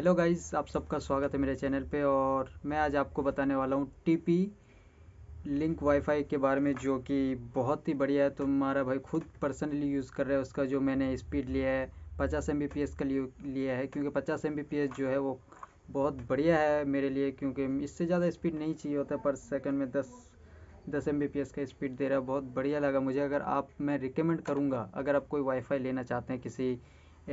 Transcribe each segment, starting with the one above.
hello guys आप सबका स्वागत है मेरे चैनल पे और मैं आज आपको बताने वाला हूँ टीपी लिंक वाईफाई के बारे में जो कि बहुत ही बढ़िया है तुम्हारा भाई खुद पर्सनली यूज़ कर रहे हैं उसका जो मैंने स्पीड लिया है पचास एम बी का लिया है क्योंकि पचास एम जो है वो बहुत बढ़िया है मेरे लिए क्योंकि इससे ज़्यादा स्पीड नहीं चाहिए होता पर सेकेंड में दस दस एम का स्पीड दे रहा है बहुत बढ़िया लगा मुझे अगर आप मैं रिकमेंड करूँगा अगर आप कोई वाईफाई लेना चाहते हैं किसी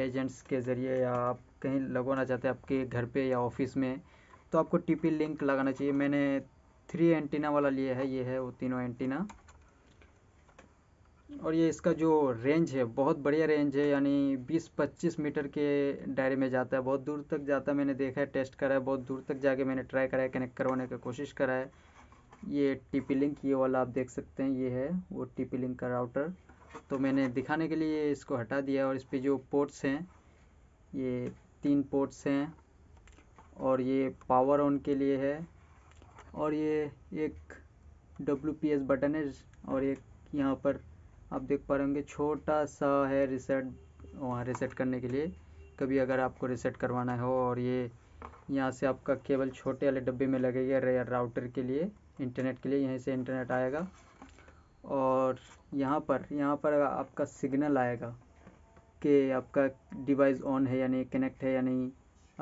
एजेंट्स के ज़रिए या आप कहीं लगवाना चाहते हैं आपके घर पे या ऑफिस में तो आपको टीपी लिंक लगाना चाहिए मैंने थ्री एंटीना वाला लिया है ये है वो तीनों एंटीना और ये इसका जो रेंज है बहुत बढ़िया रेंज है यानी 20-25 मीटर के डायरे में जाता है बहुत दूर तक जाता है मैंने देखा है टेस्ट करा है बहुत दूर तक जाके मैंने ट्राई करा है कनेक्ट करवाने की कोशिश करा है ये टीपी लिंक ये वाला आप देख सकते हैं ये है वो टीपी लिंक का राउटर तो मैंने दिखाने के लिए इसको हटा दिया और इस पर जो पोर्ट्स हैं ये तीन पोर्ट्स हैं और ये पावर ऑन के लिए है और ये एक डब्ल्यू पी एस बटन है और एक यहाँ पर आप देख पा रहे होंगे छोटा सा है रिसेट वहाँ रिसेट करने के लिए कभी अगर आपको रिसेट करवाना हो और ये यहाँ से आपका केबल छोटे वाले डब्बे में लगेगा राउटर के लिए इंटरनेट के लिए यहीं से इंटरनेट आएगा और यहाँ पर यहाँ पर आपका सिग्नल आएगा कि आपका डिवाइस ऑन है या नहीं कनेक्ट है या नहीं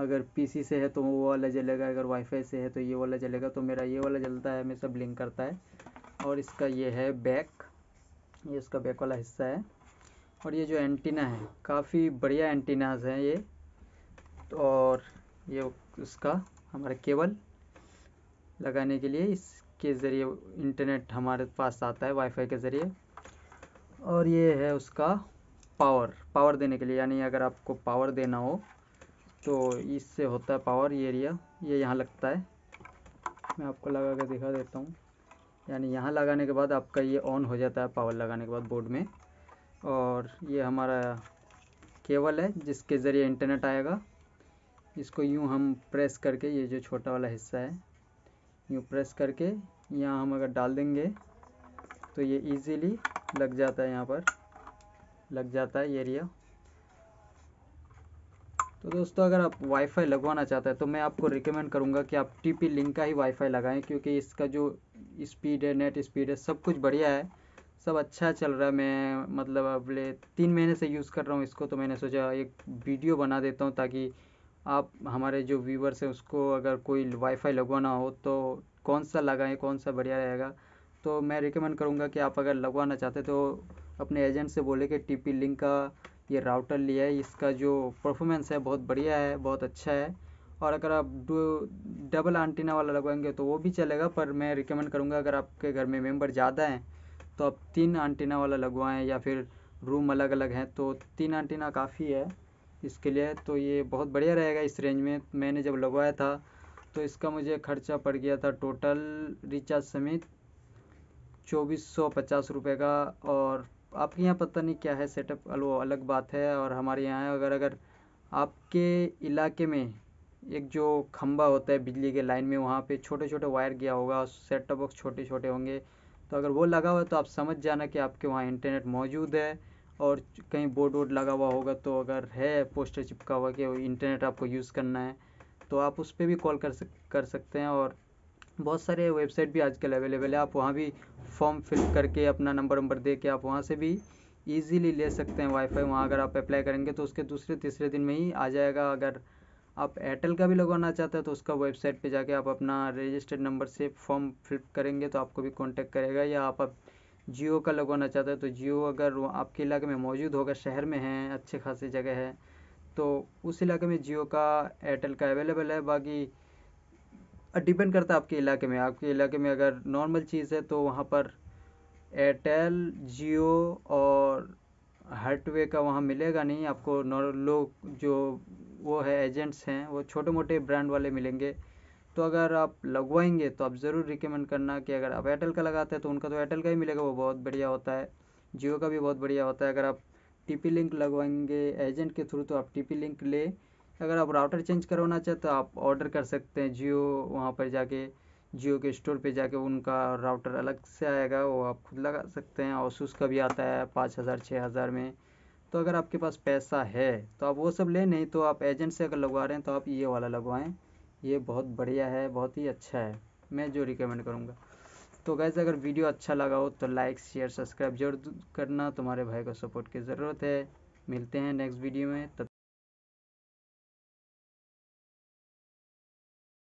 अगर पीसी से है तो वो वाला जलेगा अगर वाईफाई से है तो ये वाला जलेगा तो मेरा ये वाला जलता है मैं सब लिंक करता है और इसका ये है बैक ये इसका बैक वाला हिस्सा है और ये जो एंटीना है काफ़ी बढ़िया एंटीनाज हैं ये तो और ये उसका हमारा केबल लगाने के लिए इसके ज़रिए इंटरनेट हमारे पास आता है वाईफाई के ज़रिए और ये है उसका पावर पावर देने के लिए यानी अगर आपको पावर देना हो तो इससे होता है पावर ये एरिया ये यहाँ लगता है मैं आपको लगा कर दिखा देता हूँ यानी यहाँ लगाने के बाद आपका ये ऑन हो जाता है पावर लगाने के बाद बोर्ड में और ये हमारा केबल है जिसके ज़रिए इंटरनेट आएगा इसको यूँ हम प्रेस करके ये जो छोटा वाला हिस्सा है यूँ प्रेस करके यहाँ हम अगर डाल देंगे तो ये इजीली लग जाता है यहाँ पर लग जाता है एरिया तो दोस्तों अगर आप वाईफाई लगवाना चाहते हैं तो मैं आपको रिकमेंड करूंगा कि आप टीपी लिंक का ही वाईफाई लगाएं क्योंकि इसका जो स्पीड है नेट स्पीड है सब कुछ बढ़िया है सब अच्छा चल रहा है मैं मतलब अगले तीन महीने से यूज़ कर रहा हूँ इसको तो मैंने सोचा एक वीडियो बना देता हूँ ताकि आप हमारे जो व्यूवर्स हैं उसको अगर कोई वाईफाई लगवाना हो तो कौन सा लगाएँ कौन सा बढ़िया रहेगा तो मैं रिकमेंड करूँगा कि आप अगर लगवाना चाहते तो अपने एजेंट से बोले कि टी पी लिंक का ये राउटर लिया है इसका जो परफॉर्मेंस है बहुत बढ़िया है बहुत अच्छा है और अगर आप डबल आंटीना वाला लगवाएंगे तो वो भी चलेगा पर मैं रिकमेंड करूँगा अगर आपके घर में मेम्बर ज़्यादा हैं तो आप तीन आंटीना वाला लगवाएं या फिर रूम अलग अलग हैं तो तीन आंटीना काफ़ी है इसके लिए तो ये बहुत बढ़िया रहेगा इस रेंज में मैंने जब लगवाया था तो इसका मुझे खर्चा पड़ गया था टोटल रिचार्ज समेत चौबीस सौ पचास रुपये का और आपके यहाँ पता नहीं क्या है सेटअप वो अलग बात है और हमारे यहाँ अगर अगर आपके इलाके में एक जो खम्बा होता है बिजली के लाइन में वहाँ पे छोटे छोटे वायर गया होगा और सेटअप बॉक्स छोटे छोटे होंगे तो अगर वो लगा हुआ है तो आप समझ जाना कि आपके वहाँ इंटरनेट मौजूद है और कहीं बोर्ड वोर्ड लगा हुआ होगा तो अगर है पोस्टर चिपका हुआ कि इंटरनेट आपको यूज़ करना है तो आप उस पर भी कॉल कर सक कर सकते हैं और बहुत सारे वेबसाइट भी आजकल अवेलेबल है आप वहाँ भी फॉर्म फिल करके अपना नंबर नंबर दे के आप वहाँ से भी ईजीली ले सकते हैं वाईफाई वहाँ अगर आप अप्लाई करेंगे तो उसके दूसरे तीसरे दिन में ही आ जाएगा अगर आप एयरटेल का भी लगवाना चाहते हैं तो उसका वेबसाइट पे जाके आप अपना रजिस्टर्ड नंबर से फॉर्म फिल करेंगे तो आपको भी कांटेक्ट करेगा या आप, जियो का लगवाना चाहते हैं तो जियो अगर आपके इलाके में मौजूद होगा शहर में है अच्छे खासे जगह है तो उस इलाके में जियो का एयरटेल का अवेलेबल है बाकी डिपेंड करता है आपके इलाके में आपके इलाके में अगर नॉर्मल चीज़ है तो वहाँ पर एयरटेल जियो और हटवे का वहाँ मिलेगा नहीं आपको लोग जो वो है एजेंट्स हैं वो छोटे मोटे ब्रांड वाले मिलेंगे तो अगर आप लगवाएंगे तो आप ज़रूर रिकमेंड करना कि अगर आप एयरटेल का लगाते हैं तो उनका तो एयरटेल का ही मिलेगा वो बहुत बढ़िया होता है जियो का भी बहुत बढ़िया होता है अगर आप टी पी लिंक लगवाएंगे एजेंट के थ्रू तो आप टी पी लिंक ले अगर आप राउटर चेंज करवाना चाहें तो आप ऑर्डर कर सकते हैं जियो वहाँ पर जाके जियो के स्टोर पे जाके उनका राउटर अलग से आएगा वो आप खुद लगा सकते हैं और सूस का भी आता है पाँच हज़ार छः हज़ार में तो अगर आपके पास पैसा है तो आप वो सब लें नहीं तो आप एजेंट से अगर लगवा रहे हैं तो आप ये वाला लगवाएं ये बहुत बढ़िया है बहुत ही अच्छा है मैं जो रिकमेंड करूँगा तो गैस अगर वीडियो अच्छा लगा हो तो लाइक शेयर सब्सक्राइब जरूर करना तुम्हारे भाई को सपोर्ट की ज़रूरत है मिलते हैं नेक्स्ट वीडियो में तब